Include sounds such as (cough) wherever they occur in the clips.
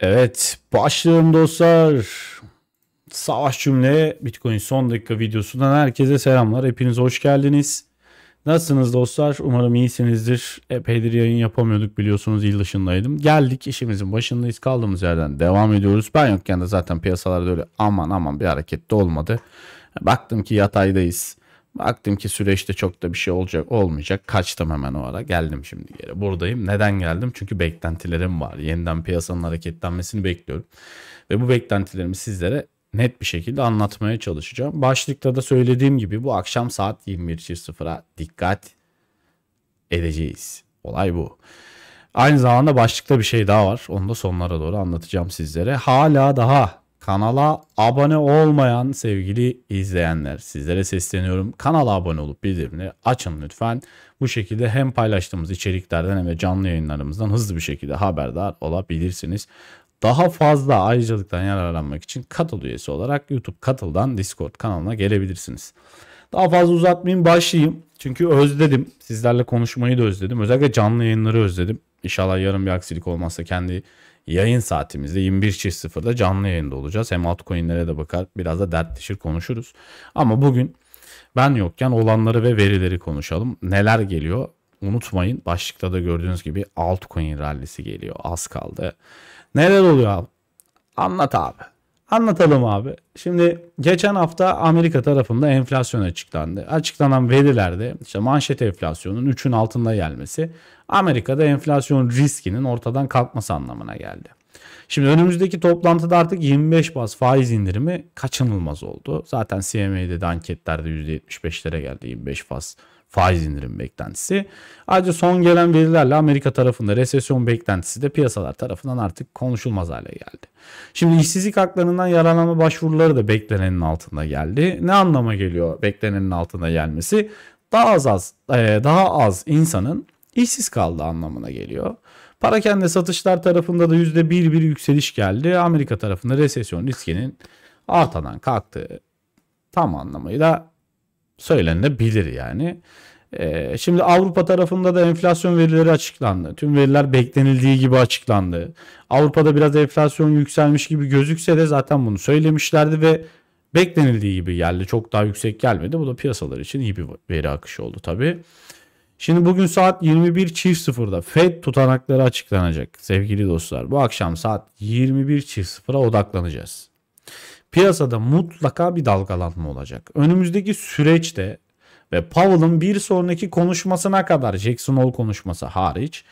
Evet başlayalım dostlar. Savaş cümle Bitcoin son dakika videosundan herkese selamlar. Hepiniz hoş geldiniz. Nasılsınız dostlar? Umarım iyisinizdir. Epeydir yayın yapamıyorduk biliyorsunuz yıl dışındaydım. Geldik işimizin başındayız kaldığımız yerden devam ediyoruz. Ben yokken de zaten piyasalarda öyle aman aman bir hareket de olmadı. Baktım ki yataydayız. Baktım ki süreçte çok da bir şey olacak olmayacak. Kaçtım hemen o ara. Geldim şimdi geri. Buradayım. Neden geldim? Çünkü beklentilerim var. Yeniden piyasanın hareketlenmesini bekliyorum. Ve bu beklentilerimi sizlere net bir şekilde anlatmaya çalışacağım. Başlıkta da söylediğim gibi bu akşam saat 21.00'a dikkat edeceğiz. Olay bu. Aynı zamanda başlıkta bir şey daha var. Onu da sonlara doğru anlatacağım sizlere. Hala daha Kanala abone olmayan sevgili izleyenler sizlere sesleniyorum. Kanala abone olup bildirimini açın lütfen. Bu şekilde hem paylaştığımız içeriklerden hem de canlı yayınlarımızdan hızlı bir şekilde haberdar olabilirsiniz. Daha fazla ayrıcalıktan yararlanmak için katıl üyesi olarak YouTube katıldan Discord kanalına gelebilirsiniz. Daha fazla uzatmayayım başlayayım. Çünkü özledim. Sizlerle konuşmayı da özledim. Özellikle canlı yayınları özledim. İnşallah yarın bir aksilik olmazsa kendi yayın saatimizde 21.00'da canlı yayında olacağız. Hem altcoin'lere de bakar biraz da dertleşir konuşuruz. Ama bugün ben yokken olanları ve verileri konuşalım. Neler geliyor? Unutmayın başlıkta da gördüğünüz gibi altcoin rallisi geliyor. Az kaldı. Neler oluyor abi? Anlat abi. Anlatalım abi. Şimdi geçen hafta Amerika tarafında enflasyon açıklandı. Açıklanan verilerde işte manşet enflasyonun 3'ün altında gelmesi Amerika'da enflasyon riskinin ortadan kalkması anlamına geldi. Şimdi önümüzdeki toplantıda artık 25 bas faiz indirimi kaçınılmaz oldu. Zaten CMA'de de anketlerde %75'lere geldi 25 bas faiz indirim beklentisi. Ayrıca son gelen verilerle Amerika tarafında resesyon beklentisi de piyasalar tarafından artık konuşulmaz hale geldi. Şimdi işsizlik haklarından yararlanma başvuruları da beklenenin altında geldi. Ne anlama geliyor beklenenin altında gelmesi? Daha az az e, daha az insanın işsiz kaldığı anlamına geliyor. Parakende satışlar tarafında da %1 bir yükseliş geldi. Amerika tarafında resesyon riskinin artadan kalktığı tam anlamıyla söylenebilir yani. Ee, şimdi Avrupa tarafında da enflasyon verileri açıklandı. Tüm veriler beklenildiği gibi açıklandı. Avrupa'da biraz enflasyon yükselmiş gibi gözükse de zaten bunu söylemişlerdi ve beklenildiği gibi geldi. Çok daha yüksek gelmedi. Bu da piyasalar için iyi bir veri akışı oldu tabii. Şimdi bugün saat 21.00'da FED tutanakları açıklanacak sevgili dostlar. Bu akşam saat 21.00'a odaklanacağız piyasada mutlaka bir dalgalanma olacak. Önümüzdeki süreçte ve Powell'ın bir sonraki konuşmasına kadar Jackson Hole konuşması hariç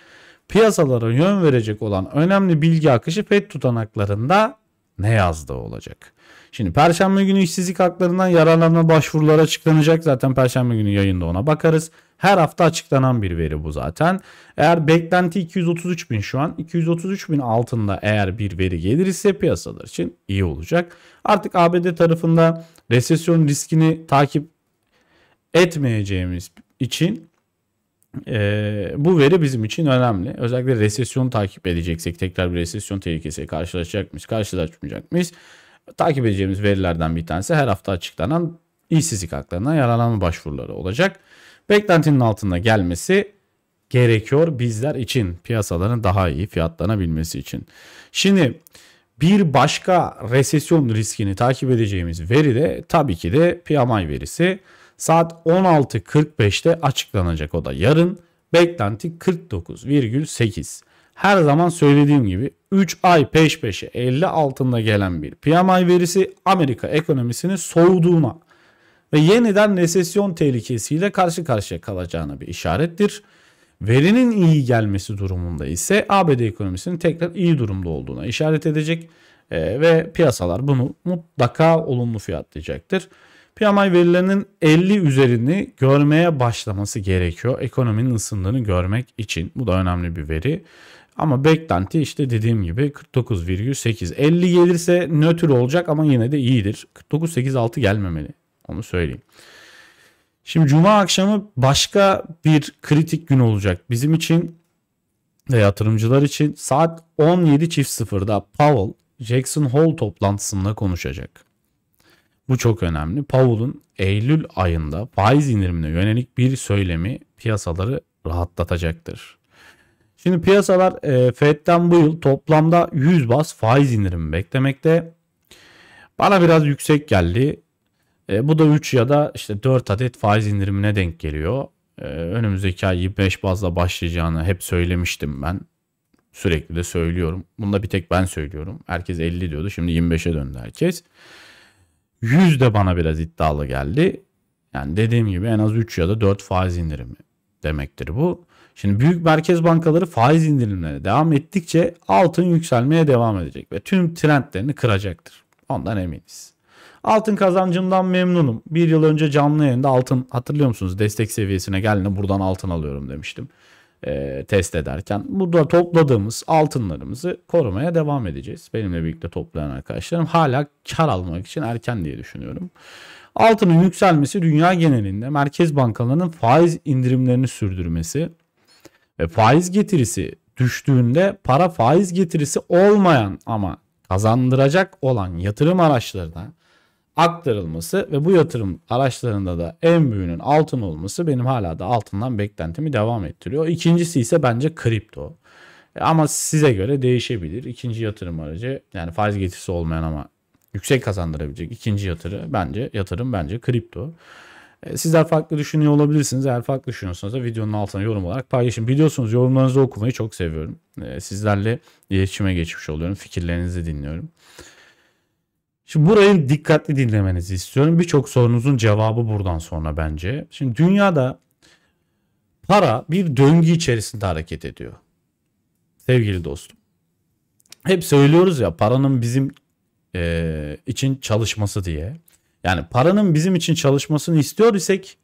piyasalara yön verecek olan önemli bilgi akışı FED tutanaklarında ne yazdığı olacak. Şimdi perşembe günü işsizlik haklarından yararlanma başvuruları açıklanacak. Zaten perşembe günü yayında ona bakarız. Her hafta açıklanan bir veri bu zaten. Eğer beklenti 233 bin şu an 233 bin altında eğer bir veri gelir ise piyasalar için iyi olacak. Artık ABD tarafında resesyon riskini takip etmeyeceğimiz için e, bu veri bizim için önemli. Özellikle resesyonu takip edeceksek tekrar bir resesyon tehlikesiyle karşılaşacak mıyız, karşılaşmayacak mıyız? takip edeceğimiz verilerden bir tanesi her hafta açıklanan işsizlik haklarına yararlanma başvuruları olacak. Beklentinin altında gelmesi gerekiyor bizler için piyasaların daha iyi fiyatlanabilmesi için. Şimdi bir başka resesyon riskini takip edeceğimiz veri de tabii ki de PMI verisi. Saat 16.45'te açıklanacak o da yarın. Beklenti 49,8 her zaman söylediğim gibi 3 ay peş peşe 50 altında gelen bir PMI verisi Amerika ekonomisini soğuduğuna ve yeniden resesyon tehlikesiyle karşı karşıya kalacağına bir işarettir. Verinin iyi gelmesi durumunda ise ABD ekonomisinin tekrar iyi durumda olduğuna işaret edecek e, ve piyasalar bunu mutlaka olumlu fiyatlayacaktır. PMI verilerinin 50 üzerini görmeye başlaması gerekiyor. Ekonominin ısındığını görmek için. Bu da önemli bir veri. Ama beklenti işte dediğim gibi 49,8. 50 gelirse nötr olacak ama yine de iyidir. 49,86 gelmemeli. Onu söyleyeyim. Şimdi cuma akşamı başka bir kritik gün olacak. Bizim için ve yatırımcılar için saat 17.00'da Powell Jackson Hole toplantısında konuşacak. Bu çok önemli. Powell'un Eylül ayında faiz indirimine yönelik bir söylemi piyasaları rahatlatacaktır. Şimdi piyasalar e, Fed'den bu yıl toplamda 100 bas faiz indirimi beklemekte. Bana biraz yüksek geldi. E, bu da 3 ya da işte 4 adet faiz indirimine denk geliyor. E, önümüzdeki ay 25 bazla başlayacağını hep söylemiştim ben. Sürekli de söylüyorum. Bunda bir tek ben söylüyorum. Herkes 50 diyordu. Şimdi 25'e döndü herkes. 100 de bana biraz iddialı geldi. Yani dediğim gibi en az 3 ya da 4 faiz indirimi demektir bu. Şimdi büyük merkez bankaları faiz indirimlerine devam ettikçe altın yükselmeye devam edecek ve tüm trendlerini kıracaktır. Ondan eminiz. Altın kazancımdan memnunum. Bir yıl önce canlı yayında altın hatırlıyor musunuz? Destek seviyesine geldiğinde buradan altın alıyorum demiştim. E, test ederken. Burada topladığımız altınlarımızı korumaya devam edeceğiz. Benimle birlikte toplayan arkadaşlarım hala kar almak için erken diye düşünüyorum. Altının yükselmesi dünya genelinde merkez bankalarının faiz indirimlerini sürdürmesi e, faiz getirisi düştüğünde para faiz getirisi olmayan ama kazandıracak olan yatırım araçlarına aktarılması ve bu yatırım araçlarında da en büyüğünün altın olması benim hala da altından beklentimi devam ettiriyor. İkincisi ise bence kripto. E, ama size göre değişebilir. İkinci yatırım aracı yani faiz getirisi olmayan ama yüksek kazandırabilecek ikinci yatırı bence yatırım bence kripto. E, sizler farklı düşünüyor olabilirsiniz. Eğer farklı düşünüyorsanız da videonun altına yorum olarak paylaşın. Biliyorsunuz yorumlarınızı okumayı çok seviyorum. E, sizlerle iletişime geçmiş oluyorum. Fikirlerinizi dinliyorum. Şimdi burayı dikkatli dinlemenizi istiyorum. Birçok sorunuzun cevabı buradan sonra bence. Şimdi dünyada para bir döngü içerisinde hareket ediyor. Sevgili dostum. Hep söylüyoruz ya paranın bizim e, için çalışması diye. Yani paranın bizim için çalışmasını istiyor isek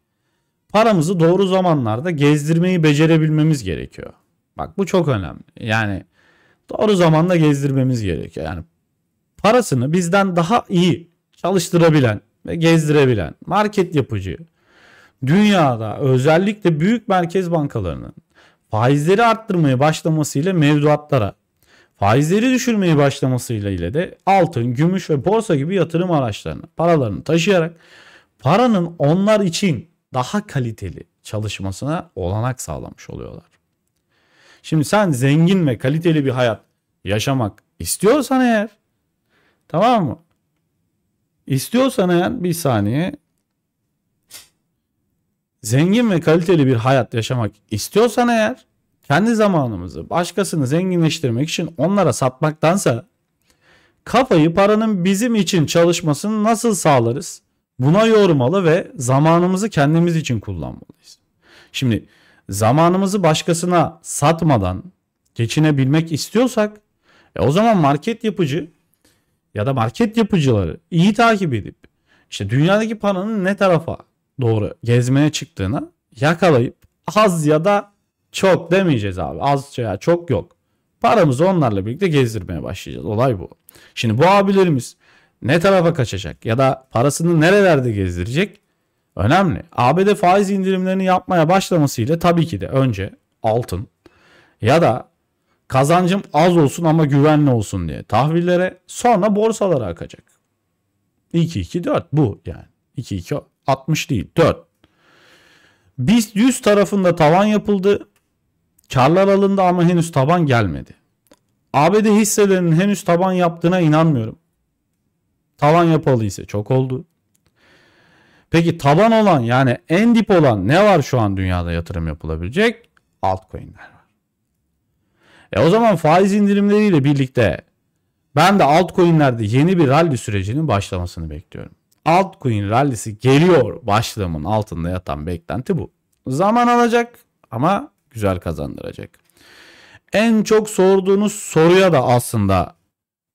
paramızı doğru zamanlarda gezdirmeyi becerebilmemiz gerekiyor. Bak bu çok önemli. Yani doğru zamanda gezdirmemiz gerekiyor. Yani parasını bizden daha iyi çalıştırabilen ve gezdirebilen market yapıcı dünyada özellikle büyük merkez bankalarının faizleri arttırmaya başlamasıyla mevduatlara Faizleri düşürmeye başlamasıyla ile de altın, gümüş ve borsa gibi yatırım araçlarını, paralarını taşıyarak paranın onlar için daha kaliteli çalışmasına olanak sağlamış oluyorlar. Şimdi sen zengin ve kaliteli bir hayat yaşamak istiyorsan eğer tamam mı? İstiyorsan eğer bir saniye zengin ve kaliteli bir hayat yaşamak istiyorsan eğer kendi zamanımızı başkasını zenginleştirmek için onlara satmaktansa kafayı paranın bizim için çalışmasını nasıl sağlarız? Buna yormalı ve zamanımızı kendimiz için kullanmalıyız. Şimdi zamanımızı başkasına satmadan geçinebilmek istiyorsak e o zaman market yapıcı ya da market yapıcıları iyi takip edip işte dünyadaki paranın ne tarafa doğru gezmeye çıktığına yakalayıp az ya da çok demeyeceğiz abi. Az ya çok yok. Paramızı onlarla birlikte gezdirmeye başlayacağız. Olay bu. Şimdi bu abilerimiz ne tarafa kaçacak ya da parasını nerelerde gezdirecek? Önemli. ABD faiz indirimlerini yapmaya başlamasıyla tabii ki de önce altın ya da kazancım az olsun ama güvenli olsun diye tahvillere sonra borsalara akacak. 2-2-4 bu yani. 2-2-60 değil 4. BIST 100 tarafında tavan yapıldı. Karlar alındı ama henüz taban gelmedi. ABD hisselerinin henüz taban yaptığına inanmıyorum. Taban yapalı ise çok oldu. Peki taban olan yani en dip olan ne var şu an dünyada yatırım yapılabilecek? Altcoin'ler var. E o zaman faiz indirimleriyle birlikte ben de altcoin'lerde yeni bir rally sürecinin başlamasını bekliyorum. Altcoin rallisi geliyor başlığımın altında yatan beklenti bu. Zaman alacak ama güzel kazandıracak. En çok sorduğunuz soruya da aslında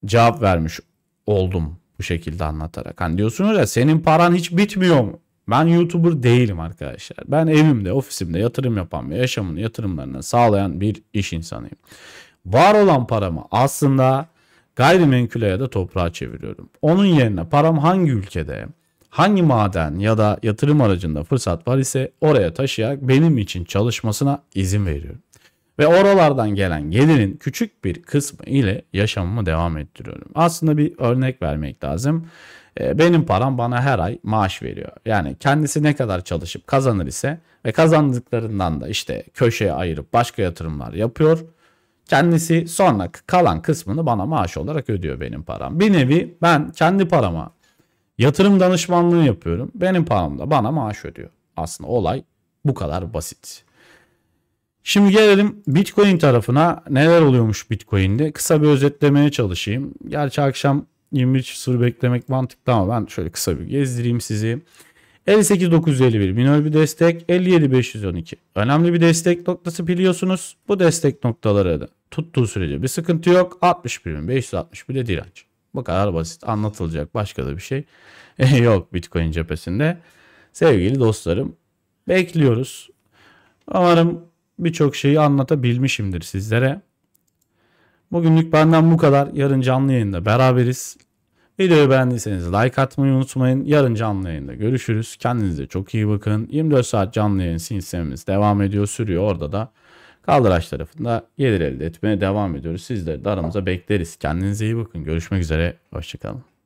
cevap vermiş oldum bu şekilde anlatarak. Hani diyorsunuz ya senin paran hiç bitmiyor mu? Ben YouTuber değilim arkadaşlar. Ben evimde, ofisimde yatırım yapan ve yaşamını yatırımlarına sağlayan bir iş insanıyım. Var olan paramı aslında gayrimenkule ya da toprağa çeviriyorum. Onun yerine param hangi ülkede, Hangi maden ya da yatırım aracında fırsat var ise oraya taşıyarak benim için çalışmasına izin veriyorum. Ve oralardan gelen gelirin küçük bir kısmı ile yaşamımı devam ettiriyorum. Aslında bir örnek vermek lazım. Ee, benim param bana her ay maaş veriyor. Yani kendisi ne kadar çalışıp kazanır ise ve kazandıklarından da işte köşeye ayırıp başka yatırımlar yapıyor. Kendisi sonra kalan kısmını bana maaş olarak ödüyor benim param. Bir nevi ben kendi parama Yatırım danışmanlığı yapıyorum. Benim paramda bana maaş ödüyor. Aslında olay bu kadar basit. Şimdi gelelim Bitcoin tarafına. Neler oluyormuş Bitcoin'de? Kısa bir özetlemeye çalışayım. Gerçi akşam 23 sur beklemek mantıklı ama ben şöyle kısa bir gezdireyim sizi. 58951 minör bir destek, 57512 önemli bir destek noktası biliyorsunuz. Bu destek noktaları da tuttuğu sürece bir sıkıntı yok. 61561 de direnç. Bu kadar basit anlatılacak başka da bir şey (laughs) yok Bitcoin cephesinde. Sevgili dostlarım bekliyoruz. Umarım birçok şeyi anlatabilmişimdir sizlere. Bugünlük benden bu kadar. Yarın canlı yayında beraberiz. Videoyu beğendiyseniz like atmayı unutmayın. Yarın canlı yayında görüşürüz. Kendinize çok iyi bakın. 24 saat canlı yayın sistemimiz devam ediyor, sürüyor. Orada da Kaldıraç tarafında gelir elde etmeye devam ediyoruz. Sizleri de aramıza bekleriz. Kendinize iyi bakın. Görüşmek üzere. Hoşçakalın.